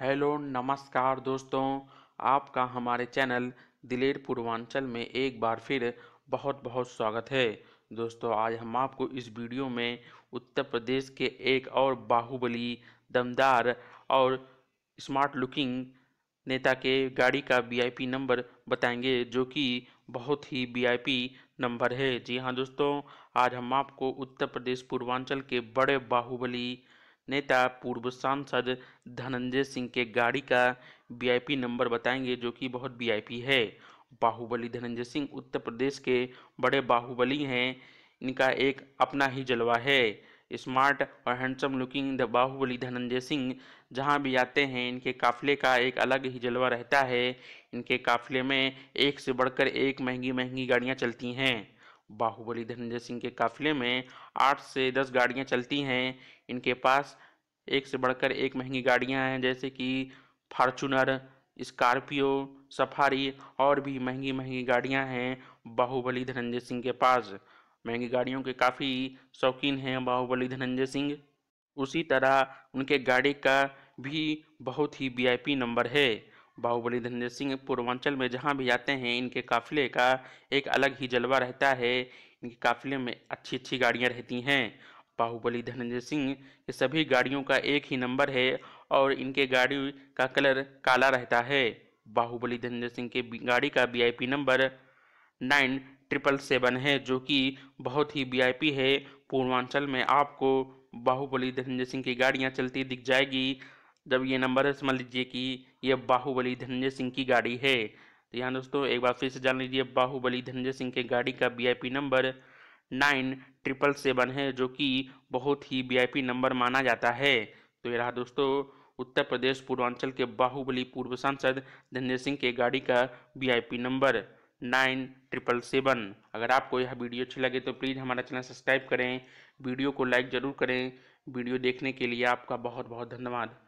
hello नमस्कार दोस्तों आपका हमारे चैनल दिलेर पूर्वांचल में एक बार फिर बहुत बहुत स्वागत है दोस्तों आज हम आपको इस वीडियो में उत्तर प्रदेश के एक और बाहुबली दमदार और स्मार्ट लुकिंग नेता के गाड़ी का वीआईपी नंबर बताएंगे जो कि बहुत ही वीआईपी नंबर है जी हाँ दोस्तों आज हम आपको उत्तर प्रदेश पूर्वांचल के बड़े बाहुबली नेता पूर्व सांसद धनंजय सिंह के गाड़ी का वीआईपी नंबर बताएंगे जो कि बहुत वीआईपी है बाहुबली धनंजय सिंह उत्तर प्रदेश के बड़े बाहुबली हैं इनका एक अपना ही जलवा है स्मार्ट और handsome looking the bahubali Dhananjay Singh जहां भी आते हैं इनके काफिले का एक अलग ही जलवा रहता है इनके काफिले में एक से बढ़कर एक महंगी महंगी गाड़ियां चलती हैं बाहुबली धनंजय सिंह के काफिले में आठ से दस गाड़ियां चलती हैं इनके पास एक से बढ़कर एक महंगी गाड़ियां हैं जैसे कि फार्चूनर स्कॉर्पियो सफारी और भी महंगी महंगी गाड़ियां हैं बाहुबली धनंजय सिंह के पास महंगी गाड़ियों के काफ़ी शौकीन हैं बाहुबली धनंजय सिंह उसी तरह उनके गाड़ी का भी बहुत ही वीआईपी नंबर है बाहुबली धनंजय सिंह पूर्वांचल में जहाँ भी जाते हैं इनके काफ़िले का एक अलग ही जलवा रहता है इनके काफ़िले में अच्छी अच्छी गाड़ियाँ रहती हैं बाहुबली धनंजय सिंह के सभी गाड़ियों का एक ही नंबर है और इनके गाड़ी का कलर काला रहता है बाहुबली धनंजय सिंह के गाड़ी का VIP number nine triple seven है जो कि बहुत ही वीआईपी है पूर्वांचल में आपको बाहुबली धनंजय सिंह की गाड़ियाँ चलती दिख जाएगी जब ये नंबर है समझ लीजिए कि यह बाहुबली धनंजय सिंह की गाड़ी है तो यहाँ दोस्तों एक बार फिर से जान लीजिए बाहुबली धनंजय सिंह के गाड़ी का V number nine triple seven है जो कि बहुत ही वीआईपी नंबर माना जाता है तो यह रहा दोस्तों उत्तर प्रदेश पूर्वांचल के बाहुबली पूर्व सांसद धनेंद्र सिंह के गाड़ी का VIP number nine triple seven अगर आपको यह वीडियो अच्छी लगे तो प्लीज़ हमारा चैनल सब्सक्राइब करें वीडियो को लाइक ज़रूर करें वीडियो देखने के लिए आपका बहुत बहुत धन्यवाद